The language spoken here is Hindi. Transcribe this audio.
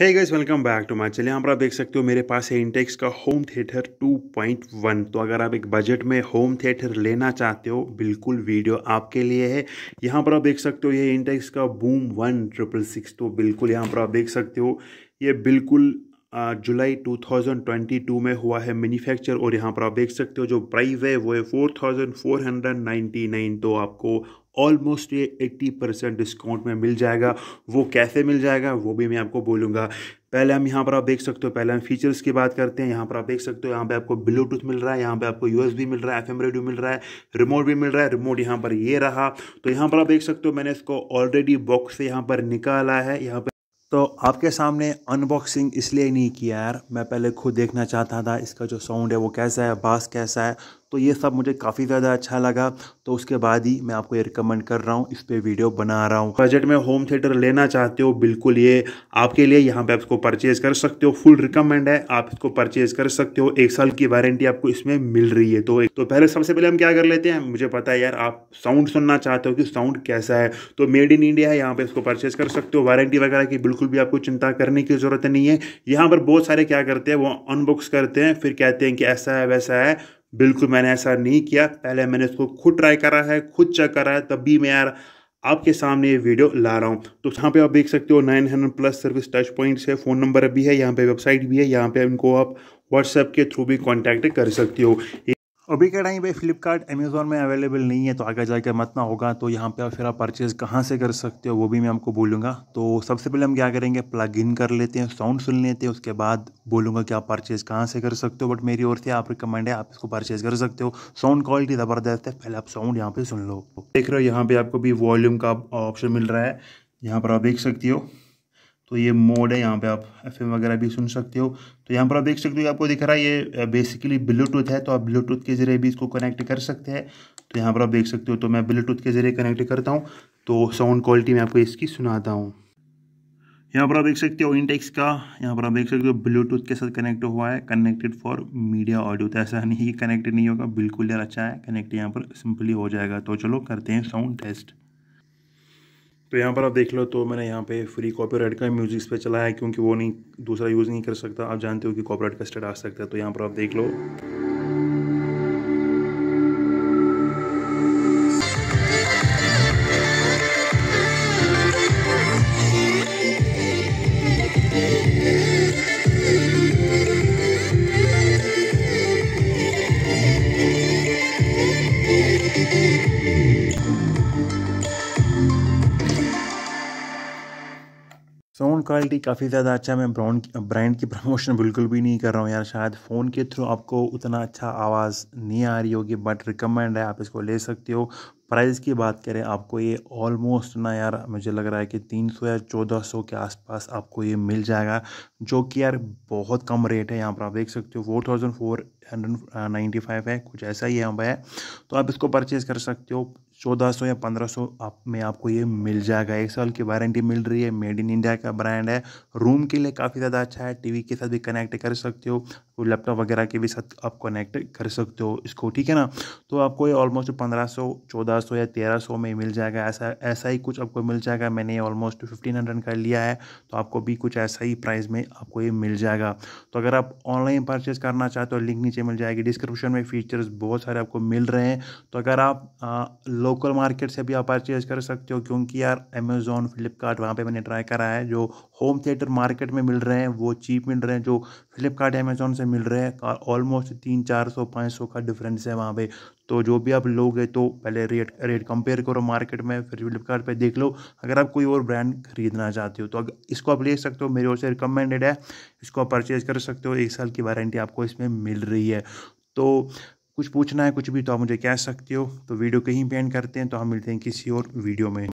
है guys welcome back to my channel यहाँ पर आप देख सकते हो मेरे पास है इंटेक्स का होम थिएटर 2.1 तो अगर आप एक बजट में होम थिएटर लेना चाहते हो बिल्कुल वीडियो आपके लिए है यहाँ पर आप देख सकते हो ये इंटेक्स का बूम वन ट्रिपल सिक्स तो बिल्कुल यहाँ पर आप देख सकते हो ये बिल्कुल जुलाई 2022 में हुआ है मैन्युफैक्चर और यहाँ पर आप देख सकते हो जो प्राइस है वो है 4499 तो आपको ऑलमोस्ट ये 80 परसेंट डिस्काउंट में मिल जाएगा वो कैसे मिल जाएगा वो भी मैं आपको बोलूँगा पहले हम यहाँ पर आप देख सकते हो पहले हम फीचर्स की बात करते हैं यहाँ पर आप देख सकते हो यहाँ पे आपको ब्लूटूथ मिल रहा है यहाँ पे आपको यूएसबी मिल रहा है एफएम रेडियो मिल रहा है रिमोट भी मिल रहा है रिमोट यहाँ पर ये रहा तो यहाँ पर आप देख सकते हो मैंने इसको ऑलरेडी बॉक्स से यहाँ पर निकाला है यहाँ पर तो आपके सामने अनबॉक्सिंग इसलिए नहीं किया यार मैं पहले खुद देखना चाहता था इसका जो साउंड है वो कैसा है बास कैसा है तो ये सब मुझे काफ़ी ज़्यादा अच्छा लगा तो उसके बाद ही मैं आपको ये रिकमेंड कर रहा हूँ इस पर वीडियो बना रहा हूँ बजट में होम थिएटर लेना चाहते हो बिल्कुल ये आपके लिए यहाँ पे आप इसको परचेज़ कर सकते हो फुल रिकमेंड है आप इसको परचेज़ कर सकते हो एक साल की वारंटी आपको इसमें मिल रही है तो एक तो पहले सबसे पहले हम क्या कर लेते हैं मुझे पता है यार आप साउंड सुनना चाहते हो कि साउंड कैसा है तो मेड इन इंडिया है यहाँ पर इसको परचेज़ कर सकते हो वारंटी वगैरह की बिल्कुल भी आपको चिंता करने की ज़रूरत नहीं है यहाँ पर बहुत सारे क्या करते हैं वो अनबॉक्स करते हैं फिर कहते हैं कि ऐसा है वैसा है बिल्कुल मैंने ऐसा नहीं किया पहले मैंने इसको खुद ट्राई करा है खुद चेक करा है तब भी मैं यार आपके सामने ये वीडियो ला रहा हूँ तो यहाँ पे आप देख सकते हो 900 प्लस सर्विस टच पॉइंट्स है फ़ोन नंबर भी है यहाँ पे वेबसाइट भी है यहाँ पे इनको आप व्हाट्सएप के थ्रू भी कॉन्टैक्ट कर सकते हो अभी के टाइम रहे भाई फ्लिपकार्ट अमेज़ोन में अवेलेबल नहीं है तो आगे जाकर मत ना होगा तो यहाँ पे फिर आप परचेज़ कहाँ से कर सकते हो वो भी मैं आपको बोलूँगा तो सबसे पहले हम क्या करेंगे प्लग इन कर लेते हैं साउंड सुन लेते हैं उसके बाद बोलूँगा कि आप परचेज़ कहाँ से कर सकते हो बट मेरी ओर से आप रिकमेंड है आप इसको परचेज़ कर सकते हो साउंड क्वालिटी ज़बरदस्त है पहले आप साउंड यहाँ पर सुन लो देख रहे हो यहाँ पर आपको भी वॉल्यूम का ऑप्शन मिल रहा है यहाँ पर आप देख सकती हो तो ये मोड है यहाँ पे आप एफ वगैरह भी सुन सकते हो तो यहाँ पर आप देख सकते हो आपको दिख रहा है ये बेसिकली ब्लूटूथ है तो आप ब्लूटूथ के जरिए भी इसको कनेक्ट कर सकते हैं तो यहाँ पर आप देख सकते हो तो मैं ब्लूटूथ के जरिए कनेक्ट करता हूँ तो साउंड क्वालिटी मैं आपको इसकी सुनाता हूँ यहाँ पर आप देख सकते हो इंटेक्स का यहाँ पर आप देख सकते हो ब्लूटूथ के साथ कनेक्ट हुआ है कनेक्टेड फॉर मीडिया ऑडियो तो ऐसा नहीं कि कनेक्टेड नहीं होगा बिल्कुल यार अच्छा है कनेक्ट यहाँ पर सिंपली हो जाएगा तो चलो करते हैं साउंड टेस्ट तो यहाँ पर आप देख लो तो मैंने यहाँ पे फ्री कॉपीराइट का म्यूज़िक्स पे चलाया है क्योंकि वो नहीं दूसरा यूज़ नहीं कर सकता आप जानते हो कि कॉपीराइट का स्टेट आ सकता है तो यहाँ पर आप देख लो क्वालिटी काफ़ी ज़्यादा अच्छा मैं ब्रांड ब्रांड की प्रमोशन बिल्कुल भी नहीं कर रहा हूँ यार शायद फ़ोन के थ्रू आपको उतना अच्छा आवाज़ नहीं आ रही होगी बट रिकमेंड है आप इसको ले सकते हो प्राइस की बात करें आपको ये ऑलमोस्ट ना यार मुझे लग रहा है कि तीन सौ या चौदह सौ के आसपास आपको ये मिल जाएगा जो कि यार बहुत कम रेट है यहाँ पर आप देख सकते हो four thousand four hundred ninety five है कुछ ऐसा ही यहाँ पर है तो आप इसको परचेज़ कर सकते हो चौदह सौ या पंद्रह सौ आप में आपको ये मिल जाएगा एक साल की वारंटी मिल रही है मेड इन इंडिया का ब्रांड है रूम के लिए काफ़ी ज़्यादा अच्छा है टीवी के साथ भी कनेक्ट कर सकते हो लैपटॉप वगैरह के भी साथ आप कनेक्ट कर सकते हो इसको ठीक है ना तो आपको ये ऑलमोस्ट पंद्रह सौ चौदह सौ या तेरह सौ में मिल जाएगा ऐसा ऐसा ही कुछ आपको मिल जाएगा मैंने ये ऑलमोस्ट फिफ्टीन हंड्रेड का लिया है तो आपको भी कुछ ऐसा ही प्राइस में आपको ये मिल जाएगा तो अगर आप ऑनलाइन परचेज करना चाहते हो लिंक नीचे मिल जाएगी डिस्क्रिप्शन में फीचर्स बहुत सारे आपको मिल रहे हैं तो अगर आप लो लोकल मार्केट से भी आप परचेज कर सकते हो क्योंकि यार अमेज़ोन फ्लिपकार्ट वहाँ पे मैंने ट्राई करा है जो होम थिएटर मार्केट में मिल रहे हैं वो चीप मिल रहे हैं जो फ्लिपकार्ट अमेज़ोन से मिल रहे हैं ऑलमोस्ट तीन चार सौ पाँच सौ का डिफरेंस है वहाँ पे तो जो भी आप लोगे तो पहले रेट रेट कंपेयर करो मार्केट में फिर फ्लिपकार्ट देख लो अगर आप कोई और ब्रांड खरीदना चाहते हो तो इसको आप ले सकते हो मेरे ओर से रिकमेंडेड है इसको आप परचेज़ कर सकते हो एक साल की वारंटी आपको इसमें मिल रही है तो कुछ पूछना है कुछ भी तो आप मुझे कह सकते हो तो वीडियो कहीं पेंड करते हैं तो हम मिलते हैं किसी और वीडियो में